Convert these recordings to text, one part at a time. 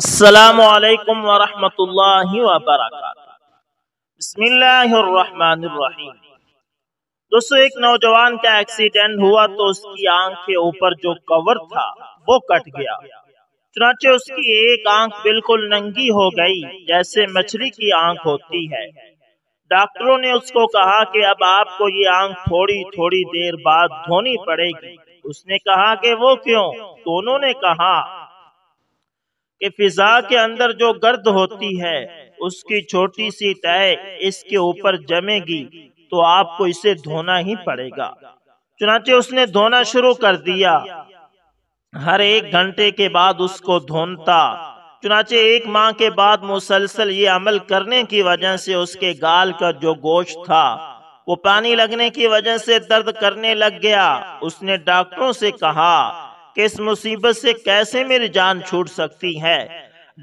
दोस्तों एक नौजवान का एक्सीडेंट हुआ तो उसकी आंख के ऊपर जो कवर था वो कट गया चुनाचे उसकी एक आंख बिल्कुल नंगी हो गई जैसे मछली की आंख होती है डॉक्टरों ने उसको कहा कि अब आपको ये आंख थोड़ी थोड़ी देर बाद धोनी पड़ेगी उसने कहा कि वो क्यों तो उन्होंने कहा कि फिजा के अंदर जो गर्द होती है उसकी छोटी सी तय इसके ऊपर जमेगी तो आपको इसे धोना ही पड़ेगा चुनाचे उसने धोना शुरू कर दिया हर एक घंटे के बाद उसको धोनता चुनाचे एक माह के बाद मुसलसल ये अमल करने की वजह से उसके गाल का जो गोश्त था वो पानी लगने की वजह से दर्द करने लग गया उसने डॉक्टरों से कहा कि इस मुसीबत से कैसे मेरी जान छूट सकती है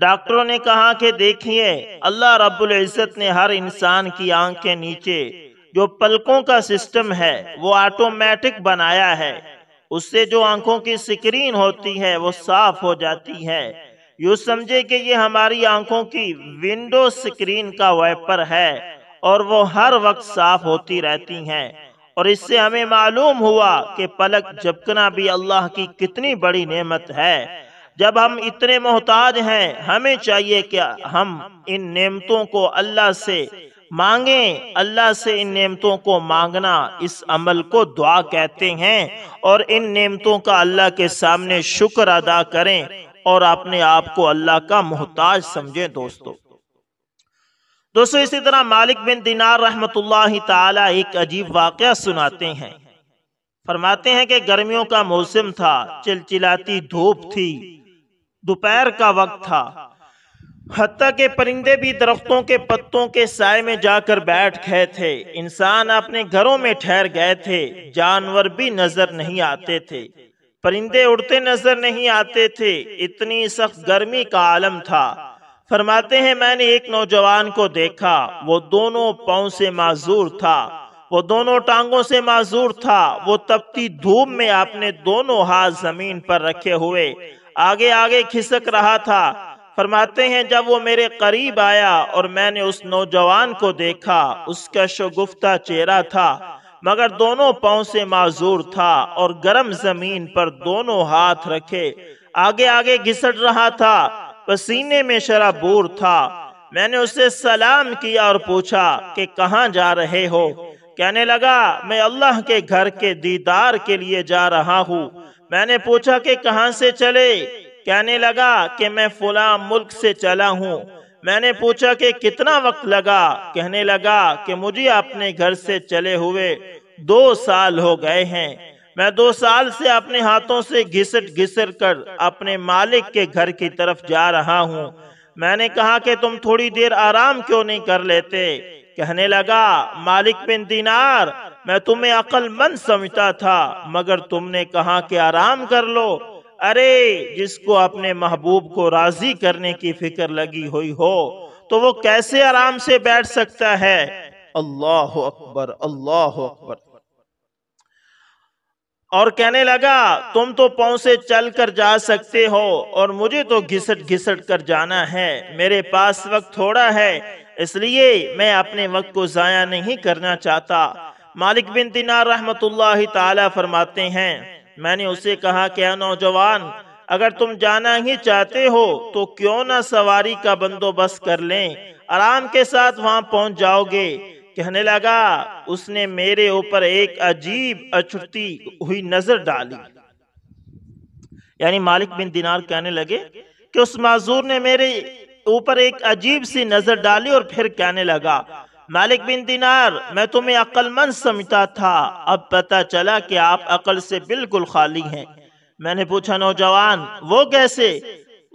डॉक्टरों ने कहा कि देखिए अल्लाह रब्बुल इज़्ज़त ने हर इंसान की आंख के नीचे जो पलकों का सिस्टम है वो ऑटोमेटिक बनाया है उससे जो आंखों की स्क्रीन होती है वो साफ हो जाती है यू समझे कि ये हमारी आंखों की विंडो स्क्रीन का वाइपर है और वो हर वक्त साफ होती रहती हैं और इससे हमें मालूम हुआ कि पलक झपकना भी अल्लाह की कितनी बड़ी नेमत है जब हम इतने मोहताज हैं हमें चाहिए कि हम इन नेमतों को अल्लाह से मांगे अल्लाह से इन नेमतों को मांगना इस अमल को दुआ कहते हैं और इन नेमतों का अल्लाह के सामने शुक्र अदा करें और अपने आप को अल्लाह का मोहताज समझें दोस्तों दोस्तों इसी तरह मालिक बिन दिनार रहमतुल्लाह ताला एक अजीब वाक़ सुनाते हैं फरमाते हैं कि गर्मियों का मौसम था चिलचिलाती धूप थी दोपहर का वक्त था हती के परिंदे भी दरख्तों के पत्तों के साय में जाकर बैठ गए थे इंसान अपने घरों में ठहर गए थे जानवर भी नजर नहीं आते थे परिंदे उड़ते नजर नहीं आते थे इतनी सख्त गर्मी का आलम था फरमाते हैं मैंने एक नौजवान को देखा वो दोनों पाओ से माजूर था वो दोनों टांगों से माजूर था वो तपती धूप में आपने दोनों हाथ जमीन पर रखे हुए आगे आगे खिसक रहा था फरमाते हैं जब वो मेरे करीब आया और मैंने उस नौजवान को देखा उसका शगुफ्ता चेहरा था मगर दोनों पाओ से माजूर था और गर्म जमीन पर दोनों हाथ रखे आगे आगे घिसट रहा था पसीने में शराबूर था मैंने उसे सलाम किया और पूछा कि कहाँ जा रहे हो कहने लगा मैं अल्लाह के घर के दीदार के लिए जा रहा हूँ मैंने पूछा कि कहाँ से चले कहने लगा कि मैं फुला मुल्क से चला हूँ मैंने पूछा कि कितना वक्त लगा कहने लगा कि मुझे अपने घर से चले हुए दो साल हो गए हैं मैं दो साल से अपने हाथों से घिसट घिसर कर अपने मालिक के घर की तरफ जा रहा हूँ मैंने कहा कि तुम थोड़ी देर आराम क्यों नहीं कर लेते कहने लगा मालिक बिन दिनार मैं तुम्हें अक्लमंद समझता था मगर तुमने कहा कि आराम कर लो अरे जिसको अपने महबूब को राजी करने की फिक्र लगी हुई हो तो वो कैसे आराम से बैठ सकता है अल्लाह अकबर अल्लाह अकबर और कहने लगा तुम तो पाँव से चल कर जा सकते हो और मुझे तो घिसट घिसट कर जाना है मेरे पास वक्त थोड़ा है इसलिए मैं अपने वक्त को ज़ाया नहीं करना चाहता मालिक बिन दिनार रहमतुल्लाह ताला फरमाते हैं मैंने उसे कहा क्या नौजवान अगर तुम जाना ही चाहते हो तो क्यों ना सवारी का बंदोबस्त कर लें आराम के साथ वहाँ पहुँच जाओगे कहने लगा उसने मेरे ऊपर एक अजीब अछुटती हुई नजर डाली यानी मालिक बिन दिनार कहने लगे कि उस माजूर ने मेरे ऊपर एक अजीब सी नजर डाली और फिर कहने लगा मालिक बिन दिनार मैं तुम्हें अक्लमंद समझता था अब पता चला कि आप अकल से बिल्कुल खाली हैं मैंने पूछा नौजवान वो कैसे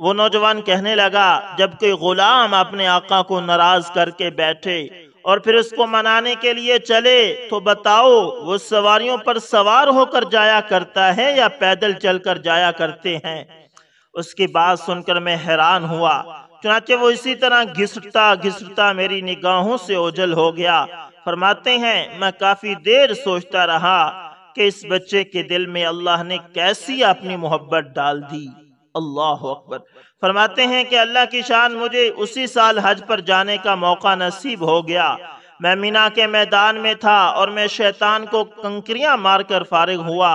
वो नौजवान कहने लगा जब कोई गुलाम अपने आका को नाराज करके बैठे और फिर उसको मनाने के लिए चले तो बताओ वो सवारियों पर सवार होकर जाया करता है या पैदल चलकर जाया करते हैं उसकी बात सुनकर मैं हैरान हुआ चुनाचे वो इसी तरह घिसटता घिसटता मेरी निगाहों से ओझल हो गया फरमाते हैं मैं काफी देर सोचता रहा कि इस बच्चे के दिल में अल्लाह ने कैसी अपनी मोहब्बत डाल दी अल्लाह अकबर फरमाते हैं कि अल्लाह की शान मुझे उसी साल हज पर जाने का मौका नसीब हो गया मैं मीना के मैदान में था और मैं शैतान को कंकरियां मारकर फारिग हुआ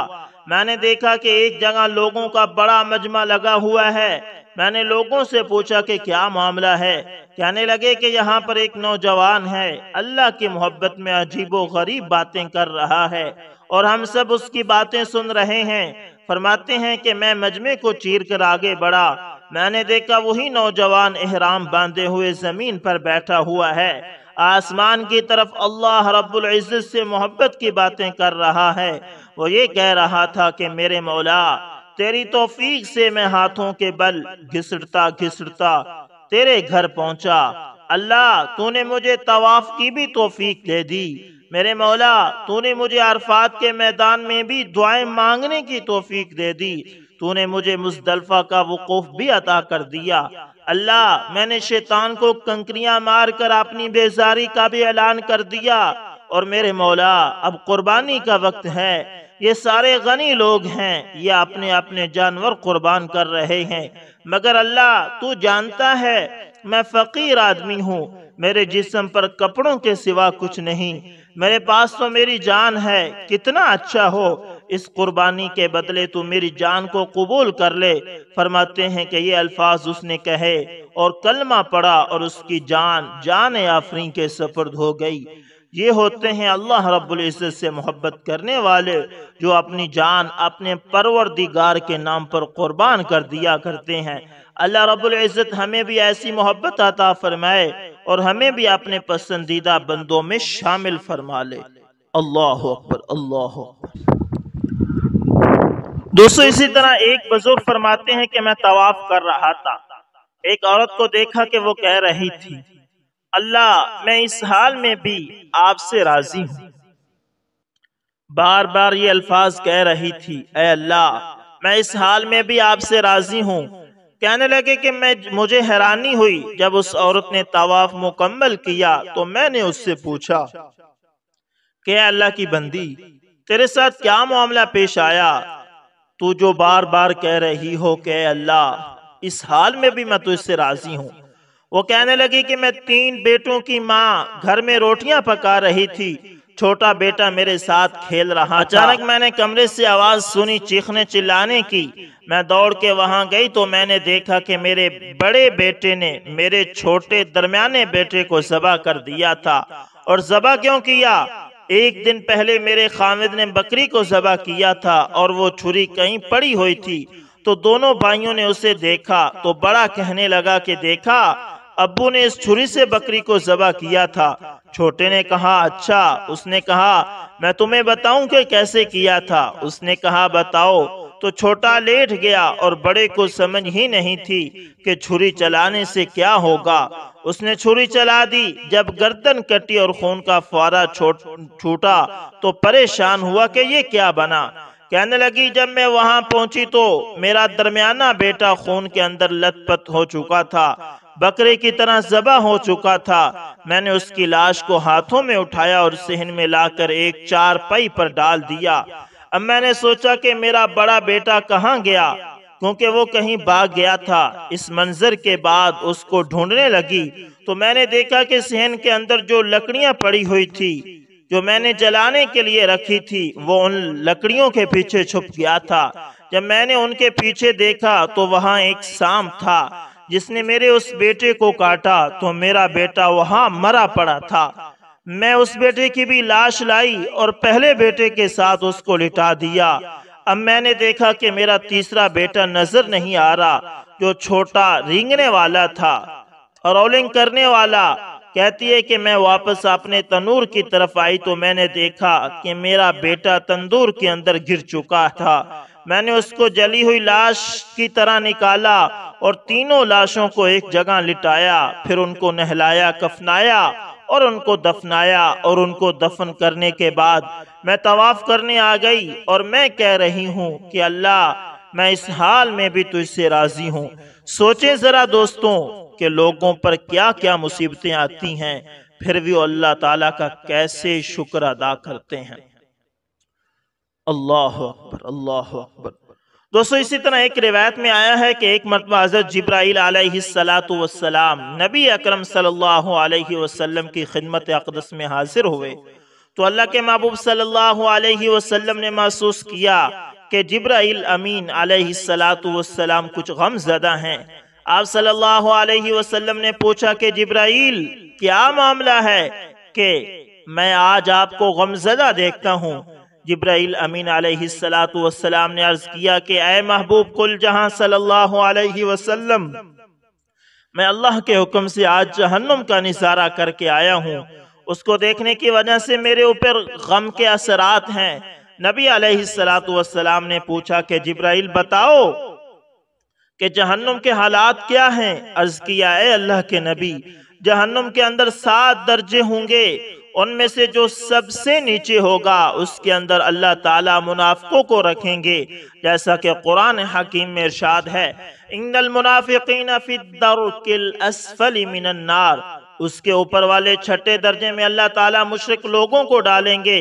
मैंने देखा कि एक जगह लोगों का बड़ा मजमा लगा हुआ है मैंने लोगों से पूछा कि क्या मामला है कहने लगे कि यहाँ पर एक नौजवान है अल्लाह की मोहब्बत में अजीबो गरीब बातें कर रहा है और हम सब उसकी बातें सुन रहे हैं फरमाते हैं कि मैं मजमे को चीर कर आगे बढ़ा मैंने देखा वही नौजवान एहराम बांधे हुए जमीन पर बैठा हुआ है आसमान की तरफ अल्लाह रब्बुल इज़्ज़त से मोहब्बत की बातें कर रहा है वो ये कह रहा था कि मेरे मौला तेरी तोफीक से मैं हाथों के बल घिसटता घिसटता तेरे घर पहुंचा अल्लाह तूने मुझे तवाफ की भी तोफीक दे दी मेरे मौला तूने मुझे अरफात के मैदान में भी दुआएं मांगने की तोफीक दे दी तूने मुझे मुस्तलफा का वकूफ भी अता कर दिया अल्लाह मैंने शैतान को कंकरियां मार कर अपनी बेजारी का भी ऐलान कर दिया और मेरे मौला अब कुर्बानी का वक्त है ये सारे गनी लोग हैं ये अपने अपने जानवर कुर्बान कर रहे हैं मगर अल्लाह तू जानता है मैं फ़कीर आदमी हूँ मेरे जिसम पर कपड़ों के सिवा कुछ नहीं मेरे पास तो मेरी जान है कितना अच्छा हो इस कुर्बानी के बदले तू मेरी जान को कबूल कर ले फरमाते हैं कि ये अल्फाज उसने कहे और कलमा पड़ा और उसकी जान जान आफरी के सफर्द हो गई ये होते हैं अल्लाह रब्बुल इज़्ज़त से मोहब्बत करने वाले जो अपनी जान अपने परवरदिगार के नाम पर कुर्बान कर दिया करते हैं अल्लाह रब्बुल इज़्ज़त हमें भी ऐसी मोहब्बत आता फरमाए और हमें भी अपने पसंदीदा बंदों में शामिल फरमा ले अल्लाह अकबर अल्लाह दोस्तों इसी तरह एक बुजुर्ग फरमाते हैं कि मैं तवाफ कर रहा था एक औरत को देखा कि वो कह रही थी अल्लाह मैं इस हाल में भी आपसे राजी हूँ बार बार ये अल्फाज कह रही थी अल्लाह मैं इस हाल में भी आपसे राजी हूँ कहने लगे कि मैं मुझे हैरानी हुई जब उस औरत ने तवाफ मुकम्मल किया तो मैंने उससे पूछा कि अल्लाह की बंदी तेरे साथ क्या मामला पेश आया तू जो बार बार कह रही हो कि अल्लाह इस हाल में भी मैं तुझसे राजी हूँ वो कहने लगी कि मैं तीन बेटों की माँ घर में रोटियां पका रही थी छोटा बेटा मेरे साथ खेल रहा अचानक मैंने कमरे से आवाज सुनी चीखने चिल्लाने की मैं दौड़ के वहां गई तो मैंने देखा कि मेरे बड़े बेटे ने मेरे छोटे दरमियाने बेटे को जबा कर दिया था और जबा क्यों किया एक दिन पहले मेरे खामिद ने बकरी को जबा किया था और वो छुरी कहीं पड़ी हुई थी तो दोनों भाइयों ने उसे देखा तो बड़ा कहने लगा कि देखा अबू ने इस छुरी से बकरी को जबा किया था छोटे ने कहा अच्छा उसने कहा मैं तुम्हें बताऊं कि कैसे किया था उसने कहा बताओ तो छोटा लेट गया और बड़े को समझ ही नहीं थी कि छुरी चलाने से क्या होगा उसने छुरी चला दी जब गर्दन कटी और खून का फुआरा छूटा तो परेशान हुआ कि ये क्या बना कहने लगी जब मैं वहां पहुंची तो मेरा दरमियाना बेटा खून के अंदर लतपत हो चुका था बकरे की तरह जबा हो चुका था मैंने उसकी लाश को हाथों में उठाया और सहन में लाकर एक चार पाई पर डाल दिया अब मैंने सोचा कि मेरा बड़ा बेटा कहाँ गया क्योंकि वो कहीं भाग गया था इस मंजर के बाद उसको ढूंढने लगी तो मैंने देखा कि सहन के अंदर जो लकड़ियां पड़ी हुई थी जो मैंने जलाने के लिए रखी थी वो उन लकड़ियों के पीछे छुप गया था जब मैंने उनके पीछे देखा तो वहाँ एक सांप था जिसने मेरे उस बेटे को काटा तो मेरा बेटा वहां मरा पड़ा था मैं उस बेटे की भी लाश लाई और पहले बेटे के साथ उसको लिटा दिया अब मैंने देखा कि मेरा तीसरा बेटा नजर नहीं आ रहा जो छोटा रिंगने वाला था और रोलिंग करने वाला कहती है कि मैं वापस अपने तनूर की तरफ आई तो मैंने देखा कि मेरा बेटा तंदूर के अंदर गिर चुका था मैंने उसको जली हुई लाश की तरह निकाला और तीनों लाशों को एक जगह लिटाया फिर उनको नहलाया कफनाया और उनको दफनाया और उनको दफन करने के बाद मैं तवाफ करने आ गई और मैं कह रही हूँ कि अल्लाह मैं इस हाल में भी तुझसे राजी हूँ सोचे ज़रा दोस्तों के लोगों पर क्या क्या मुसीबतें आती हैं फिर भी अल्लाह ताला का कैसे शुक्र अदा करते हैं अल्लाह अकबर अल्लाह अकबर दोस्तों इसी तरह एक रिवायत में आया है कि एक मरतबा हज़रत जब्राईल सलाम नबी अकरम सल्लल्लाहु अलैहि वसल्लम की खिदमत अकदस में हाजिर हुए तो अल्लाह के महबूब सल्लल्लाहु अलैहि वसल्लम ने महसूस किया कि जब्राईल अमीन सलाम कुछ गम ज़दा हैं आप सल्लल्लाहु अलैहि वसल्लम ने पूछा कि जब्राईल क्या मामला है कि मैं आज आपको गमजदा देखता हूँ जिब्राइल अमीन आलतम ने अर्ज़ किया कि अय महबूब कुल जहां सल्लल्लाहु अलैहि वसल्लम मैं अल्लाह के हुक्म से आज जहन्नुम का निजारा करके आया हूँ उसको देखने की वजह से मेरे ऊपर गम के असरात हैं नबी आलतम ने पूछा कि जिब्राइल बताओ कि जहन्नुम के हालात क्या हैं अर्ज़ किया है अल्लाह के नबी जहन्नम के अंदर सात दर्जे होंगे उनमें से जो सबसे नीचे होगा उसके अंदर अल्लाह ताला मुनाफिकों को रखेंगे जैसा कि कुरान हकीम में इरशाद है इंदल मुनाफिकीन उसके ऊपर वाले छठे दर्जे में अल्लाह ताला मुशरक लोगों को डालेंगे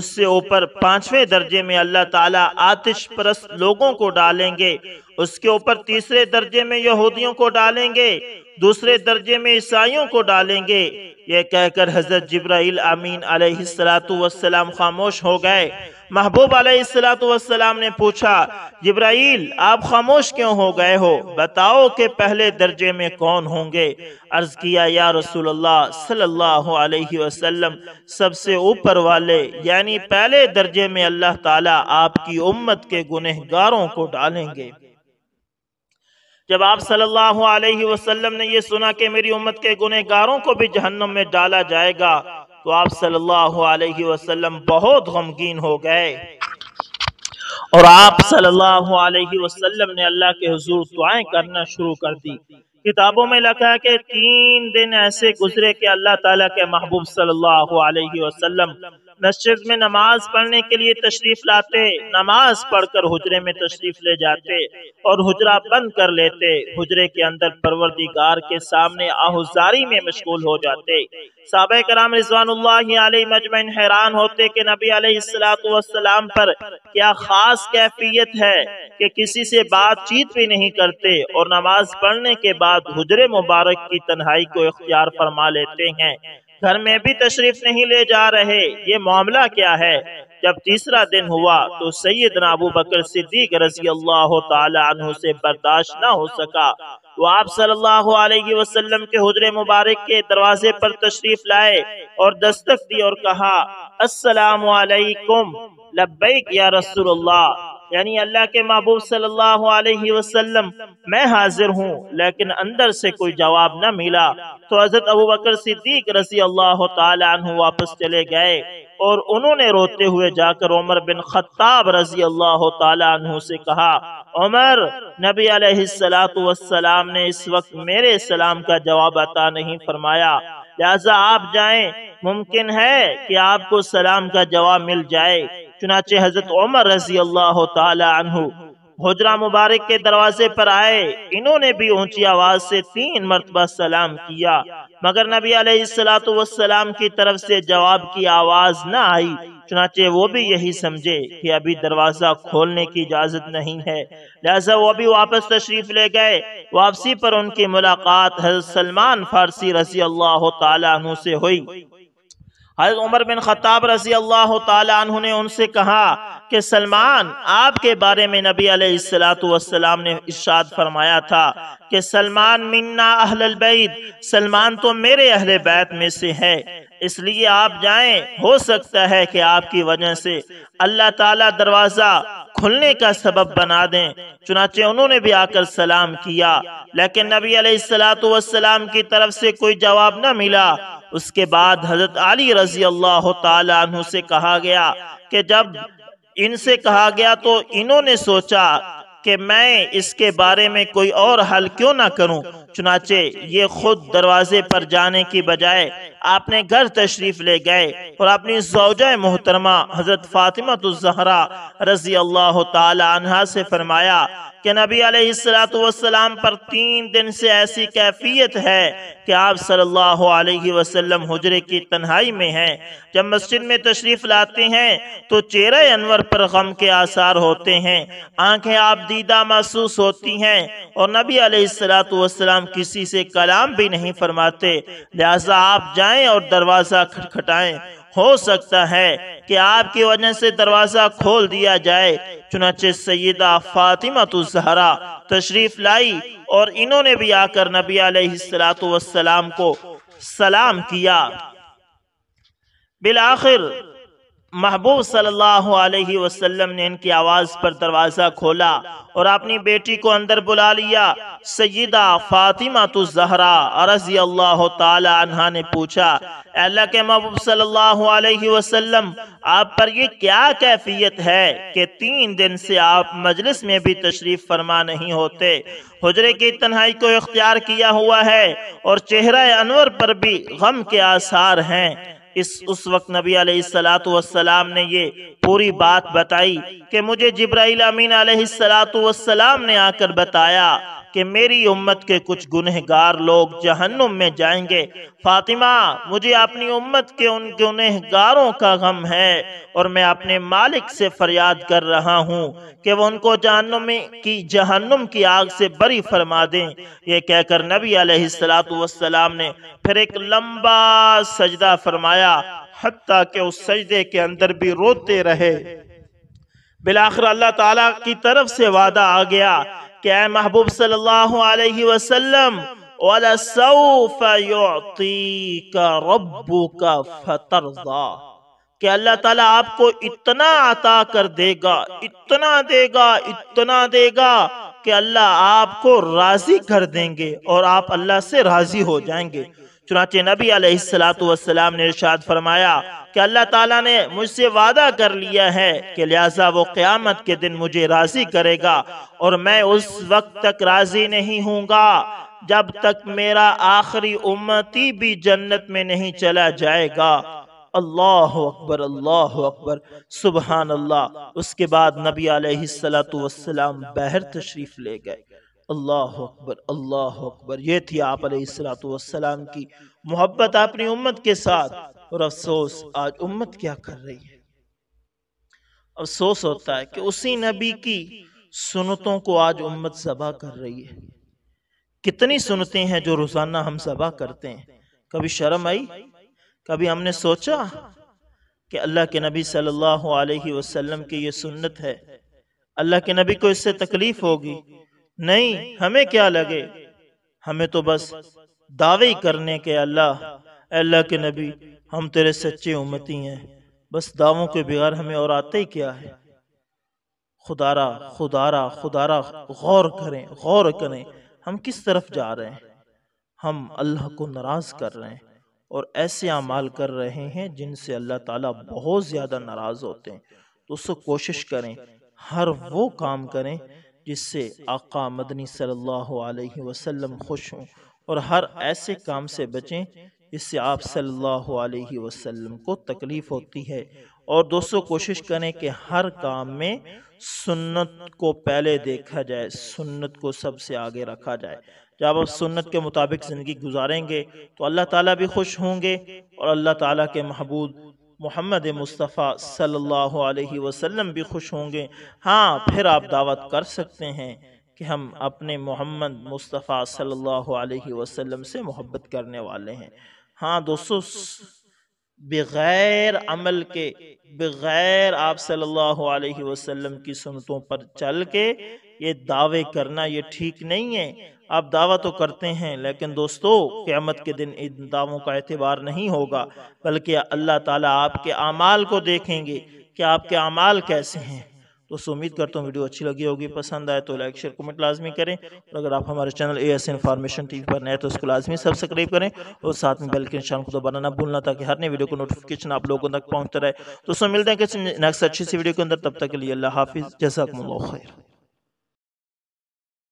उससे ऊपर पांचवें दर्जे में अल्लाह ताला आतिश परस्त लोगों को डालेंगे उसके ऊपर तीसरे दर्जे में यहूदियों को डालेंगे दूसरे दर्जे में ईसाइयों को डालेंगे ये कहकर हजरत जब्राइल आमीन अलैहिस्सलाम खामोश हो गए महबूब अलैहिस्सलाम ने पूछा जब्राइल आप खामोश क्यों हो गए हो बताओ के पहले दर्जे में कौन होंगे अर्ज किया या रसूल अल्लाह सल्लल्लाहु अलैहि वसल्लम सबसे ऊपर वाले यानी पहले दर्जे में अल्लाह ताला आपकी उम्मत के गुनहगारों को डालेंगे जब आप सल्लल्लाहु अलैहि वसल्लम ने यह सुना कि मेरी उम्मत के गुनहगारों को भी जहन्नम में डाला जाएगा तो आप सल्लल्लाहु अलैहि वसल्लम बहुत गमगीन हो गए और आप सल्लल्लाहु अलैहि वसल्लम ने अल्लाह के हजूर दुआएं करना शुरू कर दी किताबों में लिखा है कि तीन दिन ऐसे गुजरे कि अल्लाह ताला के महबूब सल्लल्लाहु अलैहि वसल्लम मस्जिद में नमाज पढ़ने के लिए तशरीफ लाते नमाज पढ़कर हुजरे में तशरीफ ले जाते और हुजरा बंद कर लेते हुजरे के अंदर परवरदिगार के सामने आहुजारी में मशगूल हो जाते साब कराम रिजवान मजमैन हैरान होते कि नबी सलाम पर क्या खास कैफियत है कि किसी से बातचीत भी नहीं करते और नमाज पढ़ने के बाद हुजरे मुबारक की तन्हाई को इख्तियार फरमा लेते हैं घर में भी तशरीफ नहीं ले जा रहे ये मामला क्या है जब तीसरा दिन हुआ तो सैयद नबू बकर सिद्दीक रजी अल्लाह तु से बर्दाश्त न हो सका वो तो आप सल्लल्लाहु अलैहि वसल्लम के हजरे मुबारक के दरवाजे पर तशरीफ लाए और दस्तक दी और कहा अस्सलाम वालेकुम लब्बैक या रसूलुल्लाह यानी अल्लाह के महबूब सल्लल्लाहु अलैहि वसल्लम मैं हाजिर हूँ लेकिन अंदर से कोई जवाब न मिला तो हजरत अबू बकर सिद्दीक रसी अल्लाह तु वापस चले गए और उन्होंने रोते हुए जाकर उमर बिन खत्ताब रजी अल्लाह तु से कहा उमर नबी सलाम ने इस वक्त मेरे सलाम का जवाब अता नहीं फरमाया लिहाजा आप जाए मुमकिन है कि आपको सलाम का जवाब मिल जाए चुनाचे हजरत उमर रजी अल्लाह हजरा मुबारक के दरवाजे पर आए इन्होंने भी ऊंची आवाज से तीन मरतबा सलाम किया मगर नबी सलाम की तरफ से जवाब की आवाज न आई चुनाचे वो भी यही समझे कि अभी दरवाजा खोलने की इजाजत नहीं है लिहाजा वो भी वापस तशरीफ ले गए वापसी पर उनकी मुलाकात हजरत सलमान फारसी रजी अल्लाह तु से हुई हजरत उमर बिन खत्ताब रजी अल्लाह तु ने उनसे कहा कि सलमान आपके बारे में नबी अलैहिस्सलाम ने इशाद फरमाया था कि सलमान मिन्ना अहल बैत सलमान तो मेरे अहल बैत में से है इसलिए आप जाएं हो सकता है कि आपकी वजह से अल्लाह ताला दरवाज़ा खुलने का सबब बना दें चुनाचे उन्होंने भी आकर सलाम किया लेकिन नबी अलैहिस्सलाम की तरफ से कोई जवाब न मिला उसके बाद हजरत अली रजी अल्लाह तु से कहा गया कि जब इनसे कहा गया तो इन्होंने सोचा कि मैं इसके बारे में कोई और हल क्यों ना करूं चुनाचे ये खुद दरवाजे पर जाने की बजाय आपने घर तशरीफ ले गए और अपनी सौजा मोहतरमा हजरत फातिमा तो जहरा रजी अल्लाह तला से फरमाया कि नबी अलैहिस्सलाम पर तीन दिन से ऐसी कैफियत है कि आप सल्लल्लाहु अलैहि वसल्लम हजरे की तन्हाई में हैं जब मस्जिद में तशरीफ़ लाते हैं तो चेहरे अनवर पर गम के आसार होते हैं आंखें आप दीदा महसूस होती हैं और नबी अलैहिस्सलाम किसी से कलाम भी नहीं फरमाते लिहाजा आप जाएं और दरवाज़ा खटखटाएं हो सकता है कि आपकी वजह से दरवाज़ा खोल दिया जाए चुनाचे सयदा फातिमा जहरा तशरीफ लाई और इन्होंने भी आकर नबी आलतम को सलाम किया बिल आखिर महबूब सल्लल्लाहु अलैहि वसल्लम ने इनकी आवाज़ पर दरवाज़ा खोला और अपनी बेटी को अंदर बुला लिया सईदा फातिमा तो जहरा रजी अल्लाह तहा ने पूछा अल्लाह के महबूब सल्लल्लाहु अलैहि वसल्लम आप पर ये क्या कैफियत है कि तीन दिन से आप मजलिस में भी तशरीफ़ फरमा नहीं होते हजरे की तन्हाई को इख्तियार किया हुआ है और चेहरा अनवर पर भी गम के आसार हैं इस उस वक्त नबी सलाम ने ये पूरी बात बताई कि मुझे जिब्राइल अमीन सलाम ने आकर बताया कि मेरी उम्मत के कुछ गुनहगार लोग जहन्नुम में जाएंगे फातिमा मुझे अपनी उम्मत के उन गुनहगारों का गम है और मैं अपने मालिक से फरियाद कर रहा हूँ कि वो उनको जहन्नुम की जहन्नुम की आग से बरी फरमा दें ये कहकर नबी अलैहिस्सलाम ने फिर एक लंबा सजदा फरमाया हत्ता के उस सजदे के अंदर भी रोते रहे बिलाखर अल्लाह ताला की तरफ से वादा आ गया क्या महबूब सल्लल्लाहु अलैहि वसल्लम कि अल्लाह ताला आपको इतना अता कर देगा इतना देगा इतना देगा कि अल्लाह आपको राजी कर देंगे और आप अल्लाह से राजी हो जाएंगे चुनाचे नबी अलैहिस्सलाम ने इरशाद फरमाया कि अल्लाह ताला ने मुझसे वादा कर लिया है कि लिहाजा वो क़यामत के दिन मुझे राज़ी करेगा और मैं उस वक्त तक राज़ी नहीं हूँगा जब तक मेरा आखिरी उम्मती भी जन्नत में नहीं चला जाएगा अल्लाह अकबर अल्लाह अकबर सुबहान अल्लाह उसके बाद नबी आलतम बहर तशरीफ़ ले गए अल्लाह अकबर अल्लाह अकबर ये थी आप सलाम की मोहब्बत अपनी उम्मत के साथ और अफसोस आज उम्मत क्या कर रही है अफसोस होता है कि उसी नबी की सुनतों को आज उम्मत जबा कर रही है कितनी सुनते हैं जो रोजाना हम जबा करते हैं कभी शर्म आई कभी हमने सोचा कि अल्लाह के नबी सल्लल्लाहु अलैहि वसल्लम की ये सुन्नत है अल्लाह के नबी को इससे तकलीफ होगी नहीं हमें क्या लगे हमें तो बस दावे करने के अल्लाह अल्लाह के नबी हम तेरे सच्चे उम्मती हैं बस दावों के बगैर हमें और आते ही क्या है खुदारा खुदारा खुदारा गौर करें गौर करें हम किस तरफ जा रहे हैं हम अल्लाह को नाराज़ कर रहे हैं और ऐसे अमाल कर रहे हैं जिनसे अल्लाह ताला बहुत ज़्यादा नाराज़ होते हैं तो उससे कोशिश करें हर वो काम करें जिससे आका मदनी सल्लल्लाहु अलैहि वसल्लम खुश हों और हर ऐसे काम से बचें जिससे आप सल्लल्लाहु अलैहि वसल्लम को तकलीफ़ होती है और दोस्तों कोशिश करें कि हर काम में सुन्नत को पहले देखा जाए सुन्नत को सबसे आगे रखा जाए जब आप सुन्नत के मुताबिक ज़िंदगी गुजारेंगे तो अल्लाह ताला भी खुश होंगे और अल्लाह ताला के महबूब मोहम्मद मुस्तफ़ा सल्लल्लाहु अलैहि वसल्लम भी खुश होंगे हाँ फिर आप दावत कर सकते हैं कि हम अपने मोहम्मद मुस्तफ़ा सल्लल्लाहु अलैहि वसल्लम से मोहब्बत करने वाले हैं हाँ दोस्तों बग़ैर अमल के बग़ैर आप सल्लल्लाहु अलैहि वसल्लम की सुनतों पर चल के ये दावे करना ये ठीक नहीं है आप दावा तो करते हैं लेकिन दोस्तों क़्यामत के दिन इन दावों का एतबार नहीं होगा बल्कि अल्लाह ताला आपके अमाल को देखेंगे कि आपके अमाल कैसे हैं दोस्तों उम्मीद करता हूँ वीडियो अच्छी लगी होगी पसंद आए तो लाइक शेयर कमेंट लाजमी करें और अगर आप हमारे channel A S information T पर नए तो उसको लाजमी सब्सक्राइब करें और साथ में बेल के निशान को दोबारा ना भूलना ताकि हर नई वीडियो को नोटिफिकेशन आप लोगों तक पहुँचता रहे दोस्तों मिलते हैं किसी नेक्स्ट अच्छी सी वीडियो के अंदर तब तक के लिए अल्लाह हाफिज़ जैसा खैर